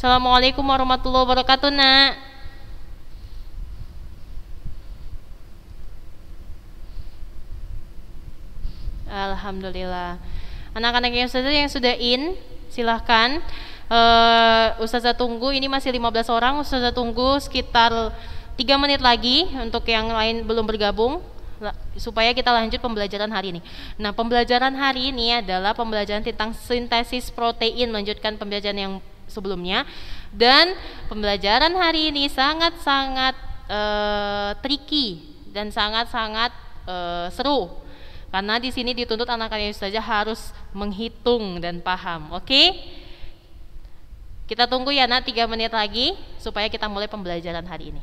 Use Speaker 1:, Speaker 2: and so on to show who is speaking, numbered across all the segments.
Speaker 1: Assalamualaikum warahmatullahi wabarakatuh nak Alhamdulillah Anak-anak yang sudah yang sudah in silahkan uh, Ustazah tunggu ini masih 15 orang Ustazah tunggu sekitar 3 menit lagi untuk yang lain belum bergabung supaya kita lanjut pembelajaran hari ini. Nah, pembelajaran hari ini adalah pembelajaran tentang sintesis protein, melanjutkan pembelajaran yang sebelumnya dan pembelajaran hari ini sangat-sangat e, tricky dan sangat-sangat e, seru karena di sini dituntut anak-anak saja harus menghitung dan paham. Oke? Okay? Kita tunggu ya nak 3 menit lagi supaya kita mulai pembelajaran hari ini.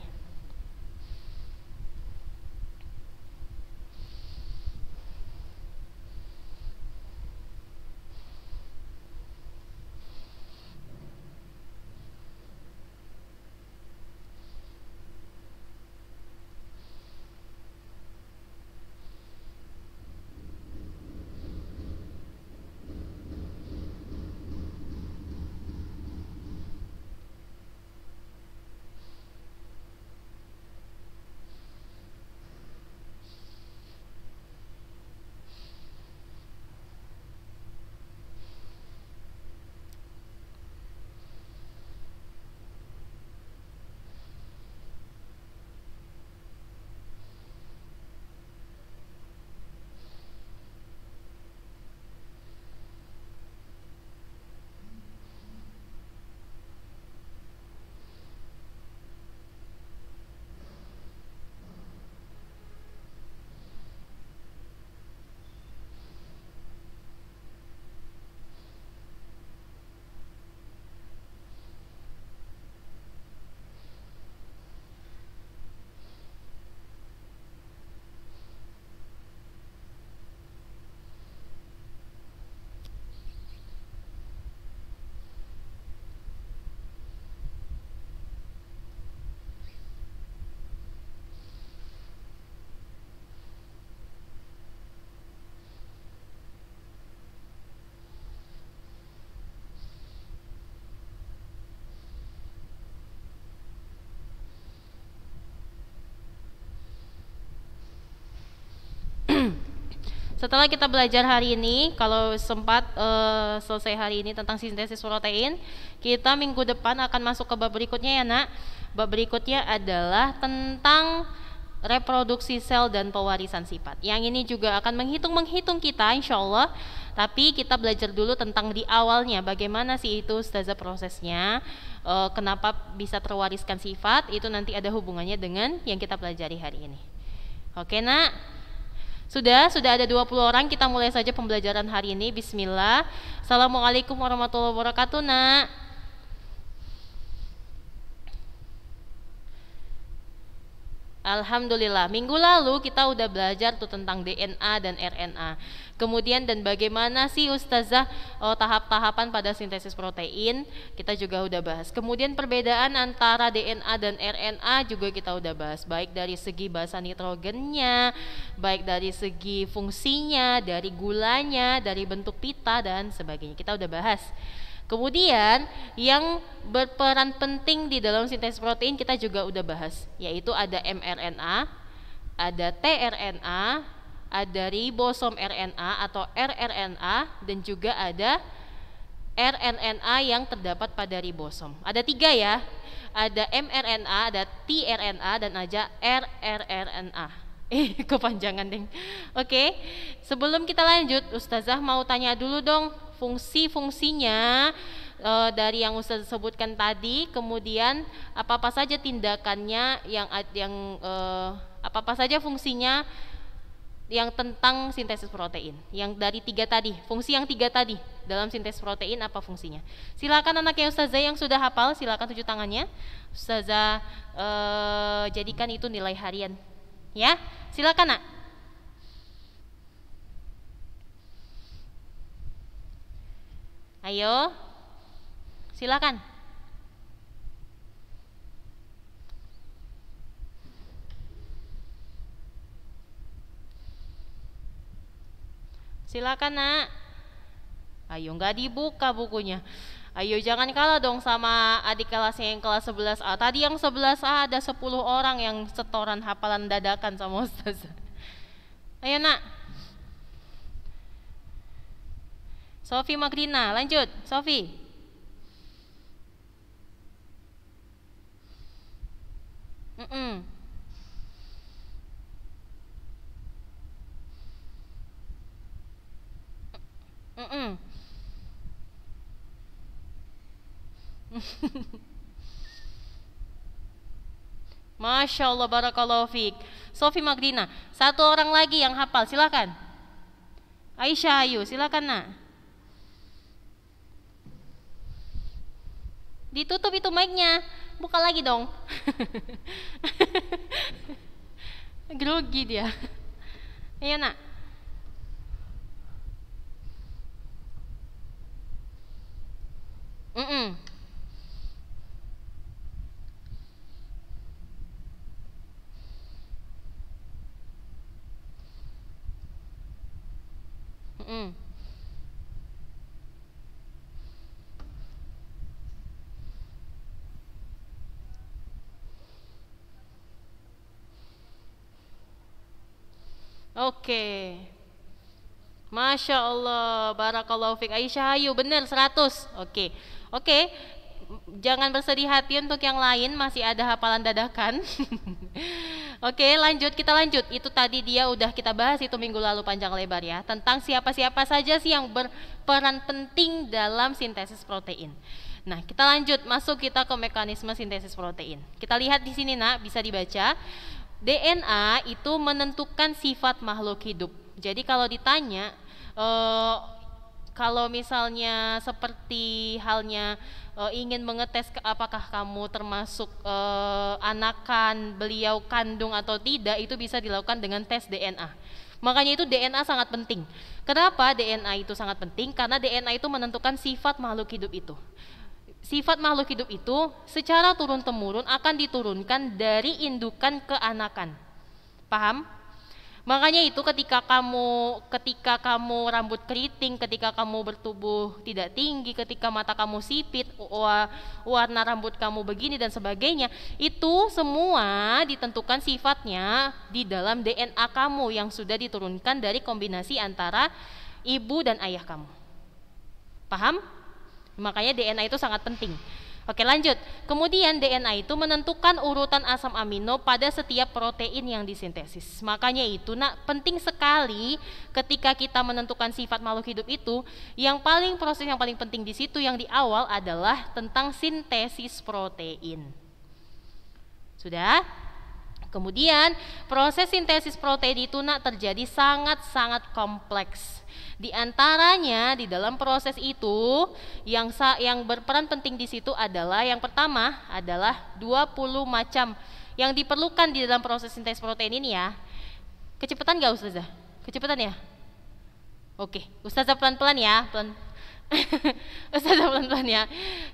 Speaker 1: Setelah kita belajar hari ini, kalau sempat uh, selesai hari ini tentang sintesis protein, kita minggu depan akan masuk ke bab berikutnya ya nak. Bab berikutnya adalah tentang reproduksi sel dan pewarisan sifat. Yang ini juga akan menghitung-menghitung kita insya Allah, tapi kita belajar dulu tentang di awalnya bagaimana sih itu staza prosesnya, uh, kenapa bisa terwariskan sifat, itu nanti ada hubungannya dengan yang kita pelajari hari ini. Oke nak, sudah, sudah ada 20 orang. Kita mulai saja pembelajaran hari ini. Bismillah. Assalamualaikum warahmatullahi wabarakatuh, Nak. Alhamdulillah. Minggu lalu kita udah belajar tuh tentang DNA dan RNA. Kemudian dan bagaimana sih ustazah oh, tahap-tahapan pada sintesis protein kita juga udah bahas. Kemudian perbedaan antara DNA dan RNA juga kita udah bahas baik dari segi basa nitrogennya, baik dari segi fungsinya, dari gulanya, dari bentuk pita dan sebagainya. Kita udah bahas. Kemudian yang berperan penting di dalam sintesis protein kita juga udah bahas, yaitu ada mRNA, ada tRNA, ada ribosom RNA atau rRNA dan juga ada rRNA yang terdapat pada ribosom. Ada tiga ya, ada mRNA, ada tRNA dan aja rRNA. eh kepanjangan deng. Oke, sebelum kita lanjut, Ustazah mau tanya dulu dong fungsi-fungsinya uh, dari yang Ustaz sebutkan tadi, kemudian apa-apa saja tindakannya yang yang eh, apa-apa saja fungsinya yang tentang sintesis protein yang dari tiga tadi fungsi yang tiga tadi dalam sintesis protein apa fungsinya silakan anak yang ustazah yang sudah hafal silakan tujuh tangannya ustazah eh, jadikan itu nilai harian ya silakan nak Ayo. Silakan. Silakan, Nak. Ayo nggak dibuka bukunya. Ayo jangan kalah dong sama adik kelasnya yang kelas 11A. Tadi yang 11A ada 10 orang yang setoran hafalan dadakan sama ustazah. Ayo, Nak. Sofi Magrina, lanjut. Sofi. Mm -mm. Mm -mm. Masya Allah Barakallahu Fik Sofi Magrina Satu orang lagi yang hafal silakan. Aisyah Ayu silakan nak Ditutup itu mic-nya. Buka lagi dong. Grogi dia. Iya, Nak. Mm -mm. Mm-mm. Oke. Masya Allah, Barakallahu Fik Aisyah Ayu, benar 100 Oke, oke Jangan bersedih hati untuk yang lain Masih ada hafalan dadakan Oke lanjut, kita lanjut Itu tadi dia udah kita bahas itu minggu lalu panjang lebar ya Tentang siapa-siapa saja sih yang berperan penting dalam sintesis protein Nah, kita lanjut masuk kita ke mekanisme sintesis protein. Kita lihat di sini, Nak, bisa dibaca. DNA itu menentukan sifat makhluk hidup. Jadi kalau ditanya e, kalau misalnya seperti halnya e, ingin mengetes ke apakah kamu termasuk e, anakan beliau kandung atau tidak itu bisa dilakukan dengan tes DNA. Makanya itu DNA sangat penting. Kenapa DNA itu sangat penting? Karena DNA itu menentukan sifat makhluk hidup itu sifat makhluk hidup itu secara turun-temurun akan diturunkan dari indukan ke anakan. Paham? Makanya itu ketika kamu ketika kamu rambut keriting, ketika kamu bertubuh tidak tinggi, ketika mata kamu sipit, warna rambut kamu begini dan sebagainya, itu semua ditentukan sifatnya di dalam DNA kamu yang sudah diturunkan dari kombinasi antara ibu dan ayah kamu. Paham? Makanya DNA itu sangat penting. Oke lanjut, kemudian DNA itu menentukan urutan asam amino pada setiap protein yang disintesis. Makanya itu nak penting sekali ketika kita menentukan sifat makhluk hidup itu, yang paling proses yang paling penting di situ yang di awal adalah tentang sintesis protein. Sudah? Kemudian proses sintesis protein itu nak terjadi sangat-sangat kompleks di antaranya di dalam proses itu yang yang berperan penting di situ adalah yang pertama adalah 20 macam yang diperlukan di dalam proses sintesis protein ini ya. Kecepatan gak Ustazah? Kecepatan ya? Oke, Ustazah pelan-pelan ya, pelan. Ustazah pelan-pelan ya.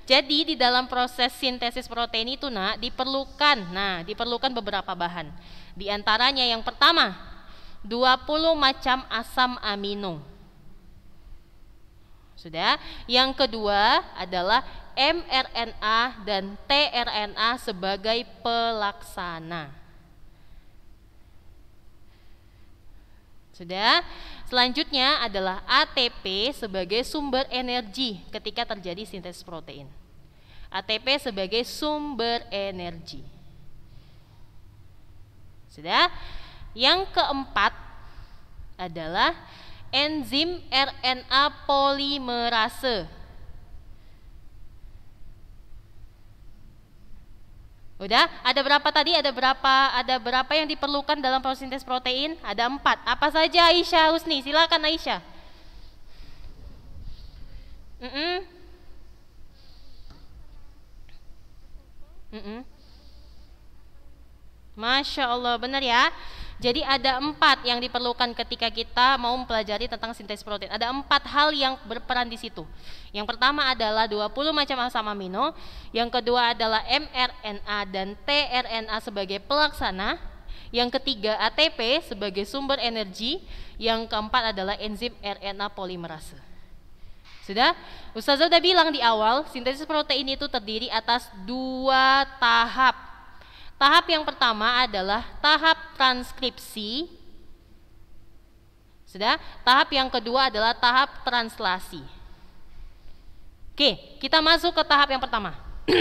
Speaker 1: Jadi di dalam proses sintesis protein itu nak diperlukan, nah diperlukan beberapa bahan. Di antaranya yang pertama 20 macam asam amino. Sudah. Yang kedua adalah mRNA dan tRNA sebagai pelaksana. Sudah. Selanjutnya adalah ATP sebagai sumber energi ketika terjadi sintesis protein. ATP sebagai sumber energi. Sudah. Yang keempat adalah enzim RNA polimerase. Udah, ada berapa tadi? Ada berapa? Ada berapa yang diperlukan dalam proses sintesis protein? Ada empat. Apa saja Aisyah Husni? Silakan Aisyah. Mm -mm. Mm -mm. Masya Allah, benar ya. Jadi ada empat yang diperlukan ketika kita mau mempelajari tentang sintesis protein. Ada empat hal yang berperan di situ. Yang pertama adalah 20 macam asam amino, yang kedua adalah mRNA dan tRNA sebagai pelaksana, yang ketiga ATP sebagai sumber energi, yang keempat adalah enzim RNA polimerase. Sudah? Ustazah udah bilang di awal, sintesis protein itu terdiri atas dua tahap Tahap yang pertama adalah tahap transkripsi. Sudah? Tahap yang kedua adalah tahap translasi. Oke, kita masuk ke tahap yang pertama.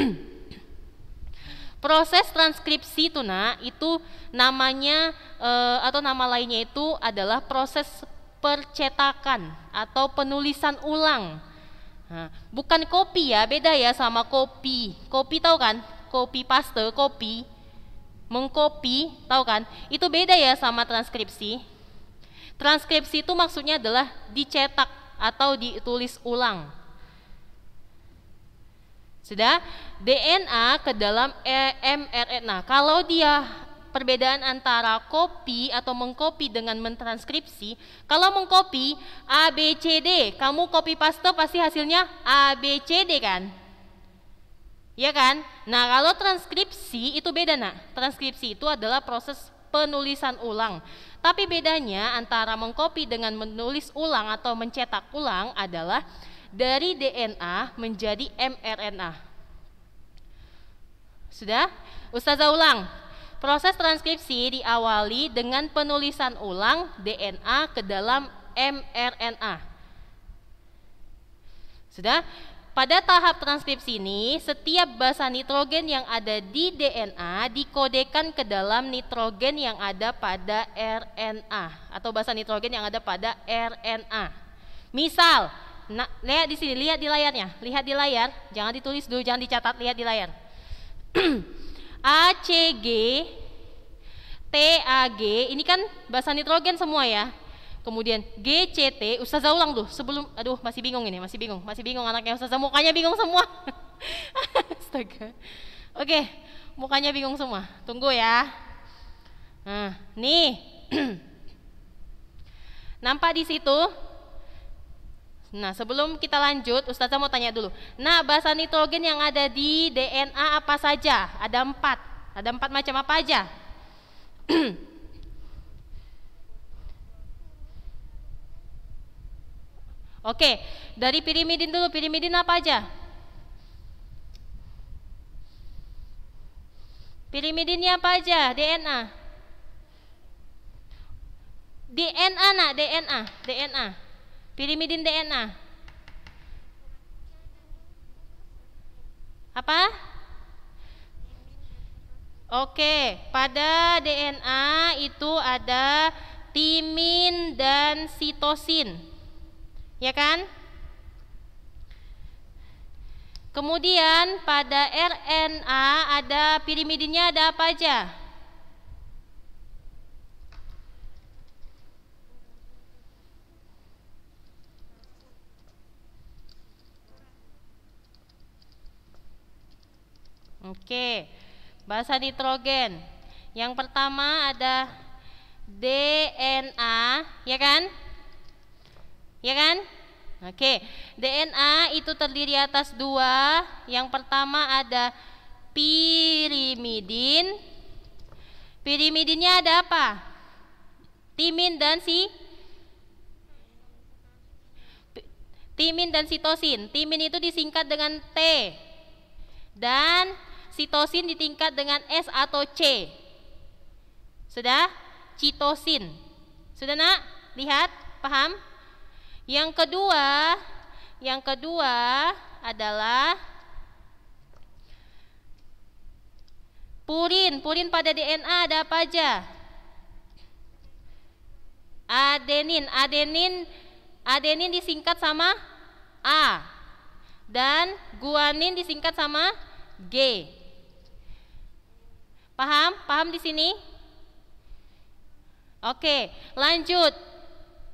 Speaker 1: Proses transkripsi tuna itu namanya e, atau nama lainnya itu adalah proses percetakan atau penulisan ulang. Nah, bukan kopi ya, beda ya sama kopi. Kopi tahu kan? Kopi paste, kopi mengcopy, tahu kan? Itu beda ya sama transkripsi. Transkripsi itu maksudnya adalah dicetak atau ditulis ulang. Sudah? DNA ke dalam e, mRNA. E. Nah, kalau dia perbedaan antara copy atau mengcopy dengan mentranskripsi, kalau mengcopy ABCD, kamu copy paste pasti hasilnya ABCD kan? Ya kan? Nah, kalau transkripsi itu beda, Nak. Transkripsi itu adalah proses penulisan ulang. Tapi bedanya antara mengkopi dengan menulis ulang atau mencetak ulang adalah dari DNA menjadi mRNA. Sudah? Ustazah ulang. Proses transkripsi diawali dengan penulisan ulang DNA ke dalam mRNA. Sudah? Pada tahap transkripsi ini, setiap basa nitrogen yang ada di DNA dikodekan ke dalam nitrogen yang ada pada RNA atau basa nitrogen yang ada pada RNA. Misal, nah, lihat di sini, lihat di layarnya, lihat di layar, jangan ditulis dulu, jangan dicatat, lihat di layar. ACG, TAG, ini kan basa nitrogen semua ya. Kemudian GCT, Ustazah ulang tuh sebelum, aduh masih bingung ini, masih bingung, masih bingung anaknya Ustazah, mukanya bingung semua. Astaga. Oke, mukanya bingung semua, tunggu ya. Nah, nih, nampak di situ. Nah, sebelum kita lanjut, Ustazah mau tanya dulu. Nah, basa nitrogen yang ada di DNA apa saja? Ada empat. Ada empat macam apa aja? Oke, dari pirimidin dulu. Pirimidin apa aja? Pirimidinnya apa aja? DNA. DNA nak, DNA, DNA. Pirimidin DNA. Apa? Oke, pada DNA itu ada timin dan sitosin ya kan? Kemudian pada RNA ada pirimidinnya ada apa aja? Oke, bahasa nitrogen. Yang pertama ada DNA, ya kan? ya kan? Oke, DNA itu terdiri atas dua. Yang pertama ada pirimidin. Pirimidinnya ada apa? Timin dan si timin dan sitosin. Timin itu disingkat dengan T dan sitosin ditingkat dengan S atau C. Sudah? Citosin. Sudah nak? Lihat? Paham? Yang kedua, yang kedua adalah purin. Purin pada DNA ada apa aja? Adenin. Adenin adenin disingkat sama A dan guanin disingkat sama G. Paham? Paham di sini? Oke, lanjut.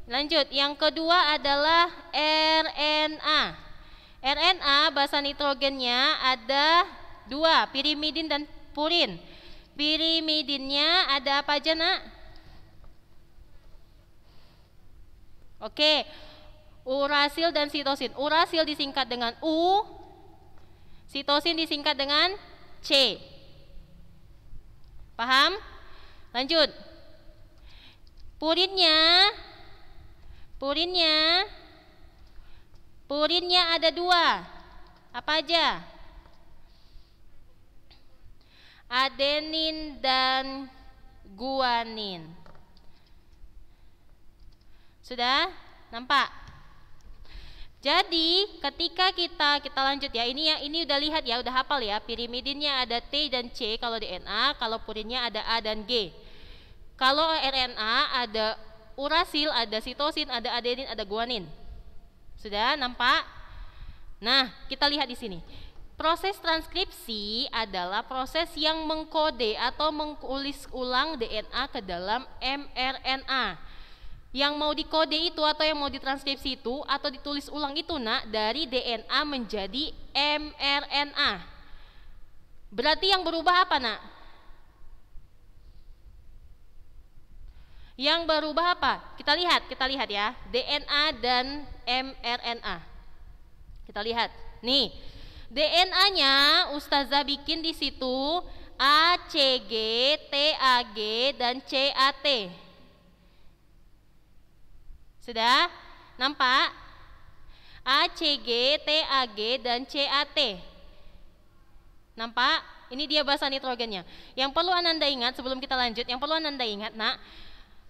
Speaker 1: Lanjut, yang kedua adalah RNA. RNA basa nitrogennya ada dua, pirimidin dan purin. Pirimidinnya ada apa aja nak? Oke, urasil dan sitosin. Urasil disingkat dengan U, sitosin disingkat dengan C. Paham? Lanjut. Purinnya Purinnya Purinnya ada dua Apa aja? Adenin dan guanin Sudah? Nampak? Jadi ketika kita kita lanjut ya ini ya ini udah lihat ya udah hafal ya pirimidinnya ada T dan C kalau DNA kalau purinnya ada A dan G kalau RNA ada urasil, ada sitosin, ada adenin, ada guanin. Sudah nampak? Nah, kita lihat di sini. Proses transkripsi adalah proses yang mengkode atau mengulis ulang DNA ke dalam mRNA. Yang mau dikode itu atau yang mau ditranskripsi itu atau ditulis ulang itu nak dari DNA menjadi mRNA. Berarti yang berubah apa nak? Yang berubah apa? Kita lihat, kita lihat ya, DNA dan mRNA. Kita lihat. Nih, DNA-nya Ustazah bikin di situ ACG, TAG dan CAT. Sudah? Nampak? ACG, TAG dan CAT. Nampak? Ini dia bahasa nitrogennya. Yang perlu anda ingat sebelum kita lanjut, yang perlu anda ingat, Nak,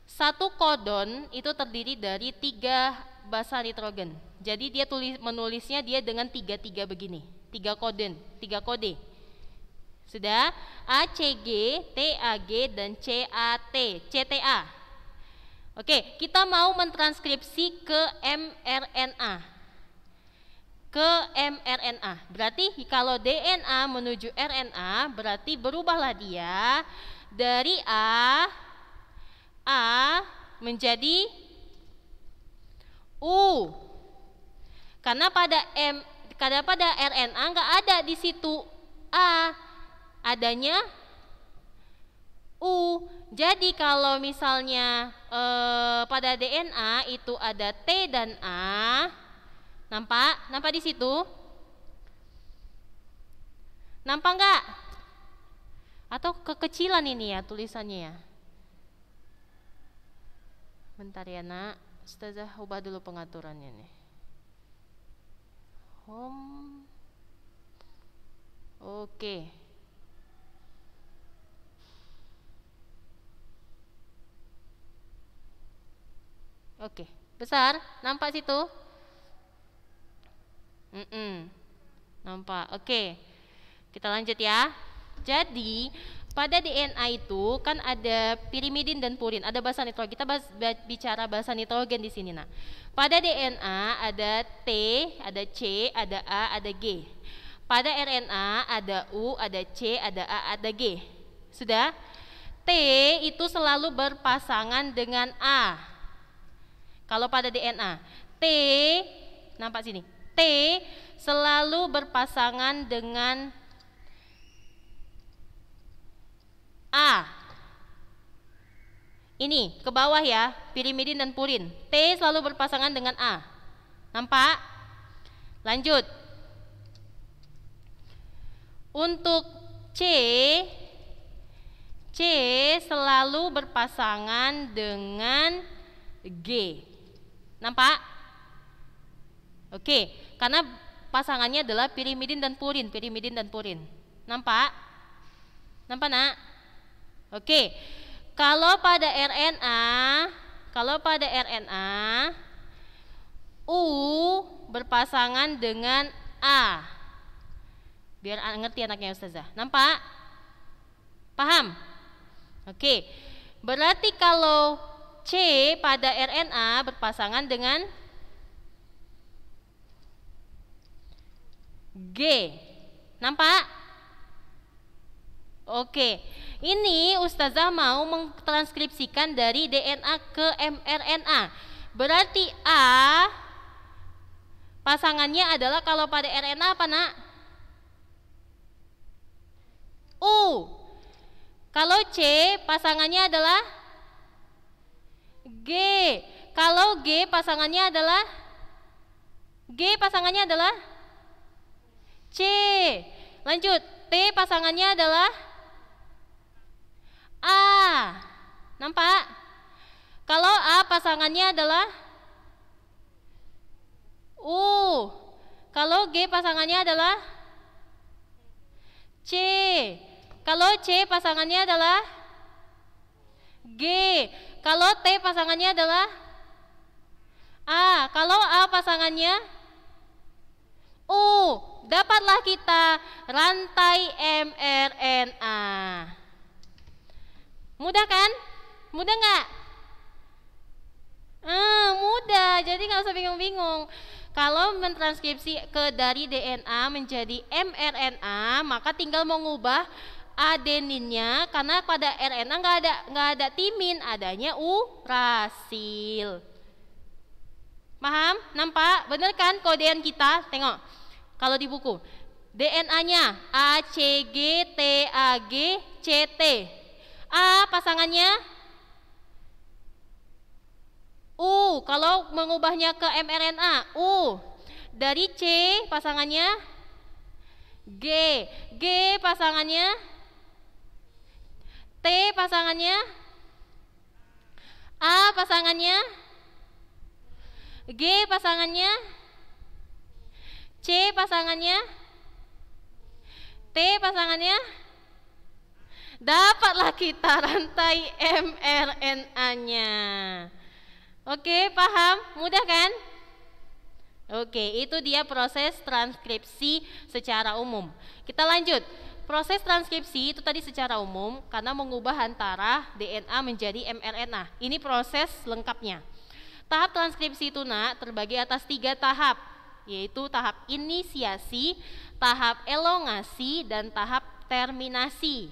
Speaker 1: satu kodon itu terdiri dari tiga basa nitrogen. Jadi dia tulis menulisnya dia dengan tiga tiga begini, tiga kodon, tiga kode. Sudah ACG, TAG dan CAT, CTA. Oke, kita mau mentranskripsi ke mRNA ke mRNA. Berarti kalau DNA menuju RNA berarti berubahlah dia dari A A menjadi U. Karena pada M karena pada RNA nggak ada di situ A. Adanya U. Jadi kalau misalnya e, pada DNA itu ada T dan A. Nampak? Nampak di situ? Nampak nggak? Atau kekecilan ini ya tulisannya ya? bentar ya nak ustazah ubah dulu pengaturannya nih home oke okay. Oke, okay. besar. Nampak situ? Mm Nampak. Oke. Okay. Kita lanjut ya. Jadi, pada DNA itu kan ada pirimidin dan purin, ada basa nitrogen. Kita bahas, bicara basa nitrogen di sini. Nah, pada DNA ada T, ada C, ada A, ada G. Pada RNA ada U, ada C, ada A, ada G. Sudah? T itu selalu berpasangan dengan A. Kalau pada DNA, T nampak sini. T selalu berpasangan dengan A. Ini ke bawah ya, pirimidin dan purin. T selalu berpasangan dengan A. Nampak? Lanjut. Untuk C, C selalu berpasangan dengan G. Nampak? Oke, karena pasangannya adalah pirimidin dan purin, pirimidin dan purin. Nampak? Nampak, Nak? Oke. Kalau pada RNA, kalau pada RNA U berpasangan dengan A. Biar ngerti anaknya Ustazah. Nampak? Paham? Oke. Berarti kalau C pada RNA berpasangan dengan G. Nampak? Oke, ini Ustazah mau mentranskripsikan dari DNA ke mRNA. Berarti A pasangannya adalah kalau pada RNA apa nak? U. Kalau C pasangannya adalah G. Kalau G pasangannya adalah G pasangannya adalah C. Lanjut, T pasangannya adalah A. Nampak? Kalau A pasangannya adalah U. Kalau G pasangannya adalah C. Kalau C pasangannya adalah G. Kalau T pasangannya adalah A. Kalau A pasangannya U. Dapatlah kita rantai mRNA. Mudah kan? Mudah nggak? Hmm, mudah. Jadi nggak usah bingung-bingung. Kalau mentranskripsi ke dari DNA menjadi mRNA, maka tinggal mengubah adeninnya karena pada RNA nggak ada nggak ada timin, adanya urasil. Paham? Nampak? Bener kan kodean kita? Tengok. Kalau di buku. DNA-nya A, C, G, T, A, G, C, T A pasangannya U. Kalau mengubahnya ke mRNA, U. Dari C pasangannya G. G pasangannya T pasangannya A pasangannya G pasangannya C pasangannya T pasangannya dapatlah kita rantai mRNA-nya. Oke, paham? Mudah kan? Oke, itu dia proses transkripsi secara umum. Kita lanjut. Proses transkripsi itu tadi secara umum karena mengubah antara DNA menjadi mRNA. Ini proses lengkapnya. Tahap transkripsi itu terbagi atas tiga tahap, yaitu tahap inisiasi, tahap elongasi, dan tahap terminasi.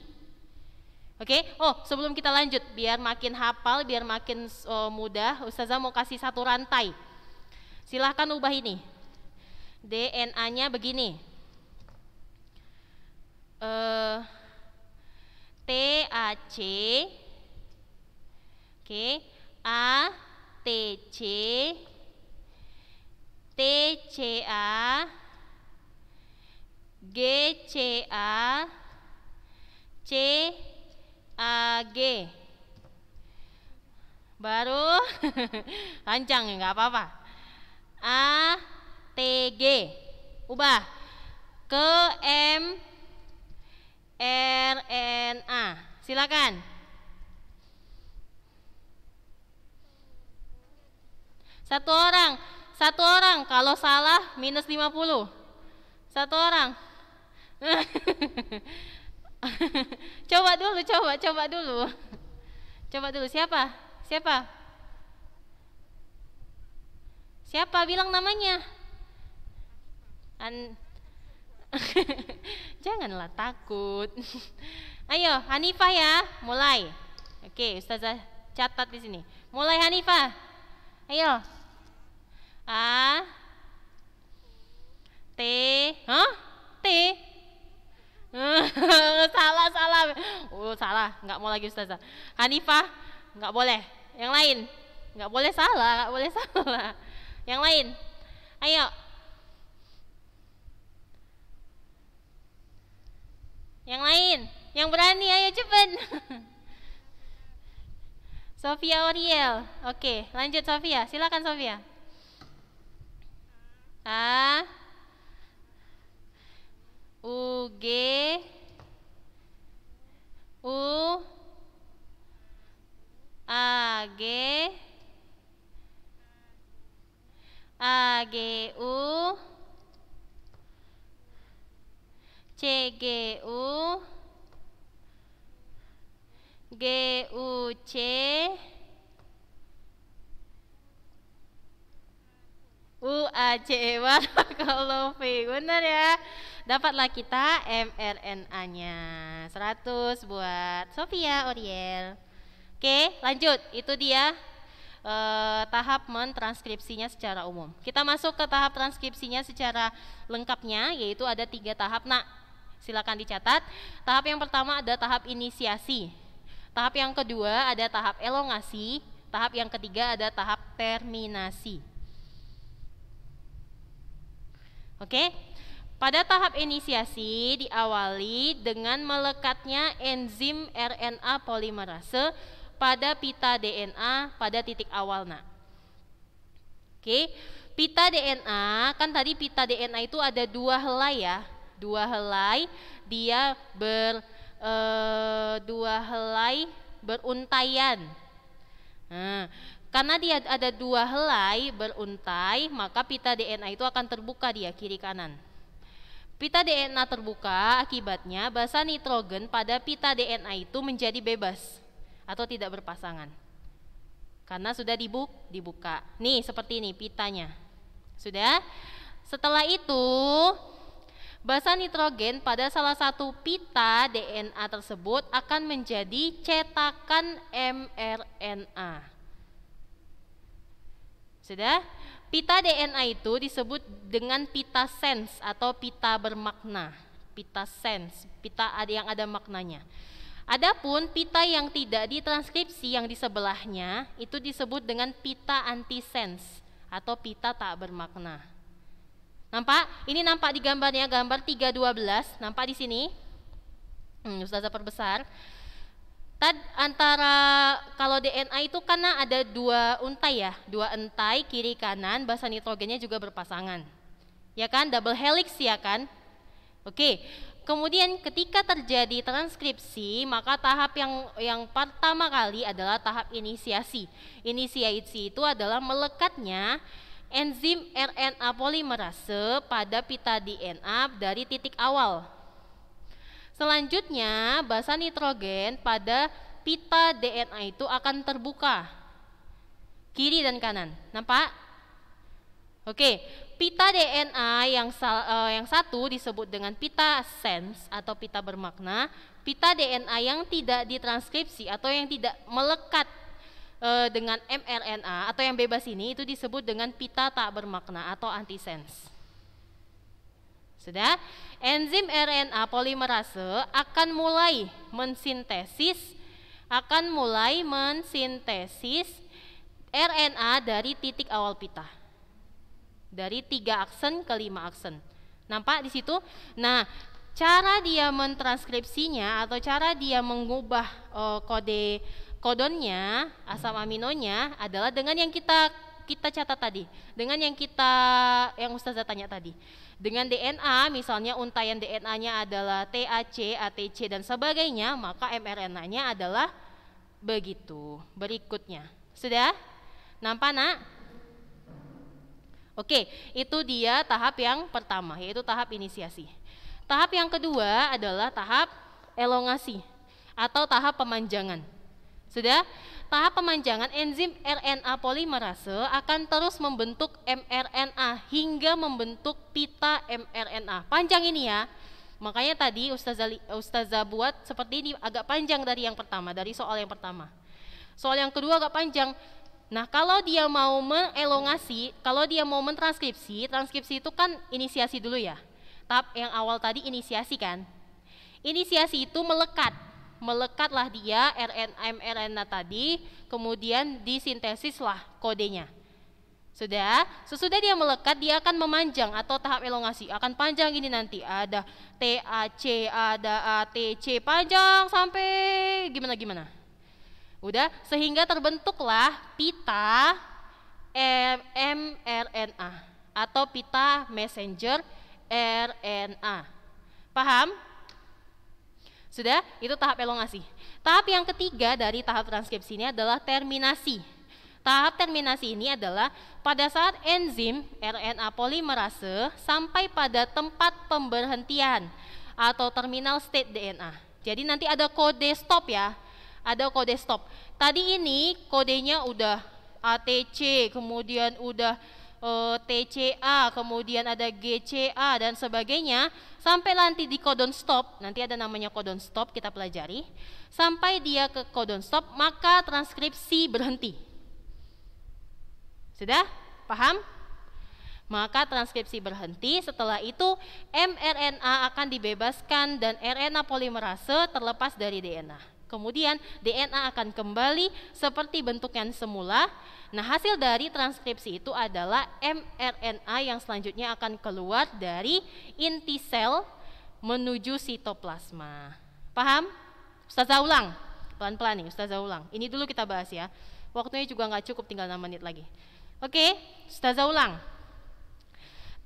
Speaker 1: Oke, okay? oh sebelum kita lanjut, biar makin hafal, biar makin uh, mudah, Ustazah mau kasih satu rantai. Silahkan ubah ini. DNA-nya begini. Uh, eh, TAC Oke, okay. A T C T C A G C A C G baru rancang nggak apa-apa A T G ubah ke M R N A silakan satu orang satu orang kalau salah minus 50 satu orang dulu, coba, coba dulu. Coba dulu siapa? Siapa? Siapa bilang namanya? An Janganlah takut. Ayo, Hanifah ya, mulai. Oke, Ustazah catat di sini. Mulai Hanifah. Ayo. A T, hah? T salah salah oh salah nggak mau lagi ustazah Hanifah nggak boleh yang lain nggak boleh salah nggak boleh salah yang lain ayo yang lain yang berani ayo cepet Sofia Oriel oke lanjut Sofia silakan Sofia ah U G U A G A G U C G U G U C U A C e. V I benar ya Dapatlah kita mRNA-nya 100 buat Sofia Oriel. Oke, lanjut. Itu dia eh, tahap mentranskripsinya secara umum. Kita masuk ke tahap transkripsinya secara lengkapnya, yaitu ada tiga tahap. Nah, silakan dicatat. Tahap yang pertama ada tahap inisiasi. Tahap yang kedua ada tahap elongasi. Tahap yang ketiga ada tahap terminasi. Oke, pada tahap inisiasi diawali dengan melekatnya enzim RNA polimerase pada pita DNA pada titik awal. Nah, oke, pita DNA kan tadi pita DNA itu ada dua helai ya, dua helai dia ber e, dua helai beruntayan. Nah, karena dia ada dua helai beruntai, maka pita DNA itu akan terbuka dia kiri kanan. Pita DNA terbuka, akibatnya basa nitrogen pada pita DNA itu menjadi bebas atau tidak berpasangan. Karena sudah dibuk, dibuka. Nih, seperti ini pitanya. Sudah? Setelah itu, basa nitrogen pada salah satu pita DNA tersebut akan menjadi cetakan mRNA. Sudah? Pita DNA itu disebut dengan pita sense atau pita bermakna. Pita sense, pita ada yang ada maknanya. Adapun pita yang tidak ditranskripsi yang di sebelahnya itu disebut dengan pita antisense atau pita tak bermakna. Nampak? Ini nampak di gambarnya gambar 312, nampak di sini? Hmm, Ustazah perbesar. Tad, antara kalau DNA itu karena ada dua untai ya, dua entai kiri kanan, basa nitrogennya juga berpasangan. Ya kan, double helix ya kan? Oke. Kemudian ketika terjadi transkripsi, maka tahap yang yang pertama kali adalah tahap inisiasi. Inisiasi itu adalah melekatnya enzim RNA polimerase pada pita DNA dari titik awal Selanjutnya, basa nitrogen pada pita DNA itu akan terbuka kiri dan kanan. Nampak? Oke, pita DNA yang eh, yang satu disebut dengan pita sense atau pita bermakna, pita DNA yang tidak ditranskripsi atau yang tidak melekat eh, dengan mRNA atau yang bebas ini itu disebut dengan pita tak bermakna atau antisense. Sudah? Enzim RNA polimerase akan mulai mensintesis akan mulai mensintesis RNA dari titik awal pita. Dari tiga aksen ke lima aksen. Nampak di situ? Nah, cara dia mentranskripsinya atau cara dia mengubah eh, kode kodonnya, asam aminonya adalah dengan yang kita kita catat tadi, dengan yang kita yang Ustazah tanya tadi. Dengan DNA misalnya untaian DNA-nya adalah TAC, ATC dan sebagainya, maka mRNA-nya adalah begitu. Berikutnya. Sudah? Nampak, Nak? Oke, itu dia tahap yang pertama, yaitu tahap inisiasi. Tahap yang kedua adalah tahap elongasi atau tahap pemanjangan. Sudah? tahap pemanjangan enzim RNA polimerase akan terus membentuk mRNA hingga membentuk pita mRNA. Panjang ini ya. Makanya tadi Ustazah, Ustazah buat seperti ini agak panjang dari yang pertama, dari soal yang pertama. Soal yang kedua agak panjang. Nah, kalau dia mau menelongasi, kalau dia mau mentranskripsi, transkripsi itu kan inisiasi dulu ya. Tahap yang awal tadi inisiasi kan. Inisiasi itu melekat melekatlah dia RNA mRNA tadi, kemudian disintesislah kodenya. Sudah, sesudah dia melekat dia akan memanjang atau tahap elongasi, akan panjang ini nanti ada TAC, ada ATC panjang sampai gimana gimana. Udah, sehingga terbentuklah pita mRNA atau pita messenger RNA. Paham? Sudah? Itu tahap elongasi. Tahap yang ketiga dari tahap transkripsi ini adalah terminasi. Tahap terminasi ini adalah pada saat enzim RNA polimerase sampai pada tempat pemberhentian atau terminal state DNA. Jadi nanti ada kode stop ya. Ada kode stop. Tadi ini kodenya udah ATC, kemudian udah e, eh, TCA, kemudian ada GCA dan sebagainya sampai nanti di kodon stop, nanti ada namanya kodon stop kita pelajari. Sampai dia ke kodon stop, maka transkripsi berhenti. Sudah? Paham? Maka transkripsi berhenti, setelah itu mRNA akan dibebaskan dan RNA polimerase terlepas dari DNA. Kemudian DNA akan kembali seperti bentuk yang semula. Nah, hasil dari transkripsi itu adalah mRNA yang selanjutnya akan keluar dari inti sel menuju sitoplasma. Paham? Ustazah ulang. Pelan-pelan nih, Ustazah ulang. Ini dulu kita bahas ya. Waktunya juga nggak cukup, tinggal 6 menit lagi. Oke, Ustazah ulang.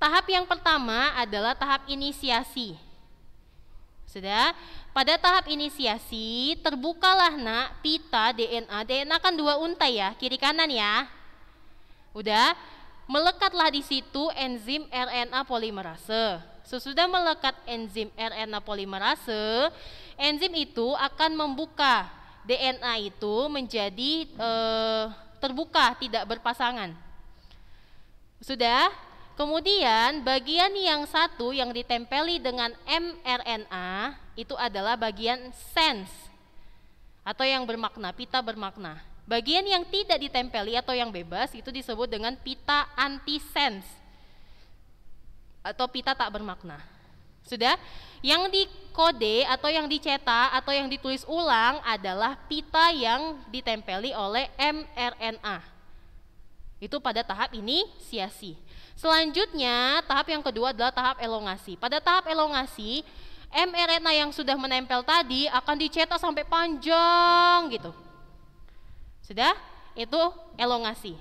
Speaker 1: Tahap yang pertama adalah tahap inisiasi. Sudah? Pada tahap inisiasi, terbukalah nak pita DNA. DNA kan dua untai ya, kiri kanan ya. Udah? Melekatlah di situ enzim RNA polimerase. Sesudah melekat enzim RNA polimerase, enzim itu akan membuka DNA itu menjadi e, terbuka, tidak berpasangan. Sudah? Kemudian bagian yang satu yang ditempeli dengan mRNA itu adalah bagian sense atau yang bermakna, pita bermakna. Bagian yang tidak ditempeli atau yang bebas itu disebut dengan pita antisense atau pita tak bermakna. Sudah? Yang dikode atau yang dicetak atau yang ditulis ulang adalah pita yang ditempeli oleh mRNA. Itu pada tahap ini inisiasi. Selanjutnya, tahap yang kedua adalah tahap elongasi. Pada tahap elongasi, mRNA e yang sudah menempel tadi akan dicetak sampai panjang gitu. Sudah? Itu elongasi.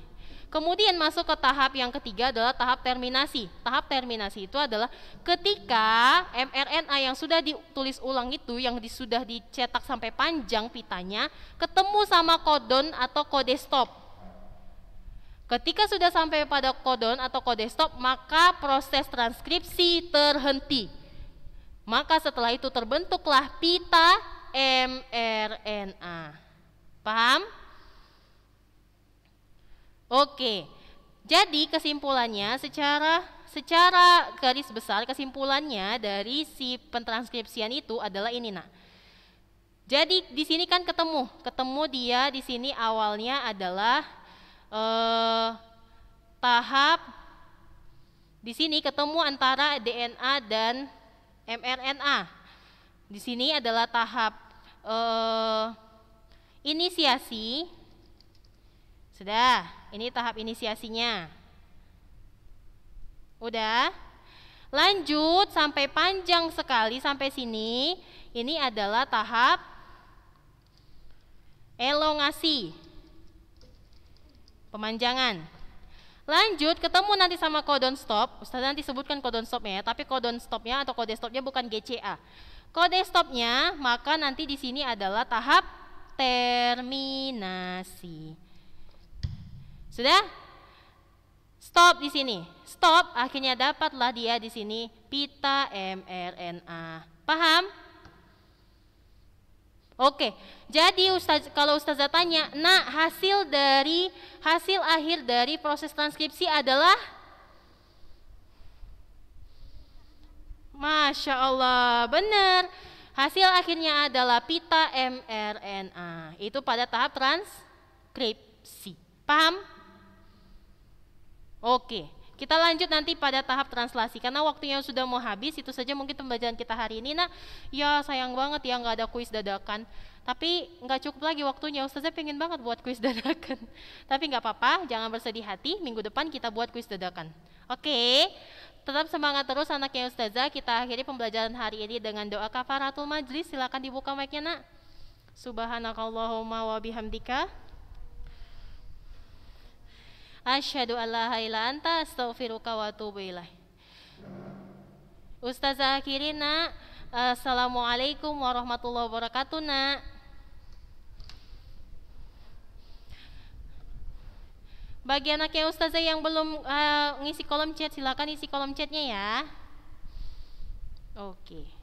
Speaker 1: Kemudian masuk ke tahap yang ketiga adalah tahap terminasi. Tahap terminasi itu adalah ketika mRNA e yang sudah ditulis ulang itu yang sudah dicetak sampai panjang pitanya ketemu sama kodon atau kode stop. Ketika sudah sampai pada kodon atau kode stop, maka proses transkripsi terhenti. Maka setelah itu terbentuklah pita mRNA. Paham? Oke. Jadi kesimpulannya secara secara garis besar kesimpulannya dari si pentranskripsian itu adalah ini nak. Jadi di sini kan ketemu, ketemu dia di sini awalnya adalah eh, tahap di sini ketemu antara DNA dan mRNA. Di sini adalah tahap eh, inisiasi. Sudah, ini tahap inisiasinya. Udah. Lanjut sampai panjang sekali sampai sini. Ini adalah tahap elongasi pemanjangan. Lanjut, ketemu nanti sama kodon stop. Ustaz nanti sebutkan kodon stopnya ya, tapi kodon stopnya atau kode stopnya bukan GCA. Kode stopnya, maka nanti di sini adalah tahap terminasi. Sudah? Stop di sini. Stop, akhirnya dapatlah dia di sini pita mRNA. Paham? Oke, jadi Ustaz, kalau Ustazah tanya, nah hasil dari hasil akhir dari proses transkripsi adalah Masya Allah, benar. Hasil akhirnya adalah pita mRNA. Itu pada tahap transkripsi. Paham? Oke. Kita lanjut nanti pada tahap translasi karena waktunya sudah mau habis. Itu saja mungkin pembelajaran kita hari ini. Nah, ya sayang banget ya nggak ada kuis dadakan. Tapi nggak cukup lagi waktunya. Ustazah pengen banget buat kuis dadakan. Tapi nggak apa-apa, jangan bersedih hati. Minggu depan kita buat kuis dadakan. Oke. Tetap semangat terus anak anaknya Ustazah. Kita akhiri pembelajaran hari ini dengan doa kafaratul majlis. Silakan dibuka mic-nya, Nak. Subhanakallahumma wa Asyhadu alla ila anta astaghfiruka wa atubu ilaih. Ustazah akhirin nak. Assalamualaikum warahmatullahi wabarakatuh nak. Bagi anaknya ustazah yang belum uh, ngisi kolom chat silakan isi kolom chatnya ya. Oke. Okay.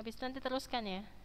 Speaker 1: habis nanti teruskan ya